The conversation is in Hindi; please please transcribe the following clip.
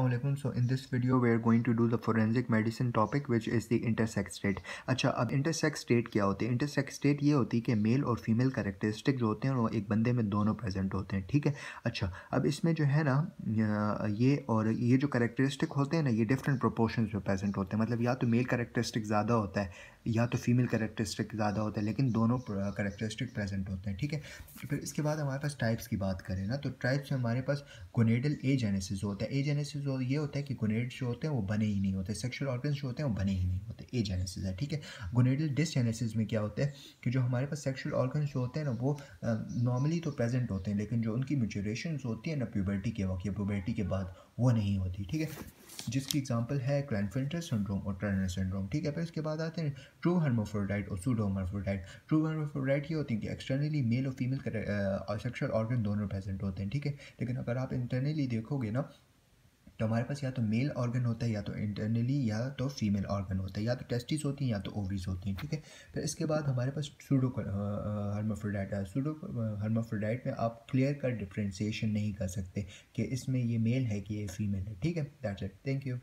so in this video we are going to do the forensic medicine topic which is the intersex state अच्छा अब इंटरसेक्स स्टेट क्या होती है इंटरसेक्स स्टेट ये होती है कि मेल और फीमेल करेक्टरिस्टिक जो होते हैं वो एक बंदे में दोनों प्रेजेंट होते हैं ठीक है अच्छा अब इसमें जो है ना ये और ये जो करेक्टरिस्टिक होते हैं ना ये डिफरेंट प्रोपोर्शन में प्रेजेंट होते हैं मतलब या तो मेल करेक्टरिस्टिक ज़्यादा होता है या तो फीमेल करेक्टरिस्टिक ज़्यादा होता है लेकिन दोनों करेक्टरिस्टिक प्रेजेंट होते हैं ठीक है फिर इसके बाद हमारे पास टाइप्स की बात करें ना तो टाइप्स में हमारे पास गोनेडल ए जेनेसिस होता है ए जेनेसिस ये होता है कि गोनेड जो होते हैं वो बने ही नहीं होते सेक्शुअल ऑर्गन जो होते हैं वो बने ही नहीं होते ए जेनेसिस है ठीक है गोनेडल डिसजेनेसिस में क्या होता है कि जो हमारे पास सेक्शुअल ऑर्गन जो होते हैं ना वो नॉर्मली तो प्रेजेंट होते हैं लेकिन जो उनकी म्यूचुरेशन होती है ना प्यूबर्टी के वक्त या प्यूबर्टी के बाद वो नहीं होती ठीक है जिसकी एग्जांपल है ग्रैंडफिल्टर सिंड्रोम और टर्नर सिंड्रोम ठीक है फिर उसके बाद आते हैं ट्रू हर्मोफोडाइट और सूडो हर्मोफोडाइट ट्रू हर्मोफोडाइट ये होती है कि एक्सटर्नली मेल और फीमेल सेक्शुअल ऑर्गन दोनों प्रेजेंट होते हैं ठीक है लेकिन अगर आप इंटरनली देखोगे ना तो हमारे पास या तो मेल ऑर्गन होता है या तो इंटरनली या तो फीमेल ऑर्गन होता है या तो टेस्टिस होती हैं या तो ओवरीज होती हैं ठीक है फिर इसके बाद हमारे पास सूडो हर्माफ्रोडाइट सूडो हर्माफ्रोडाइट में आप क्लियर कर डिफ्रेंसीशन नहीं कर सकते कि इसमें ये मेल है कि ये फीमेल है ठीक है दैट्स इट थैंक यू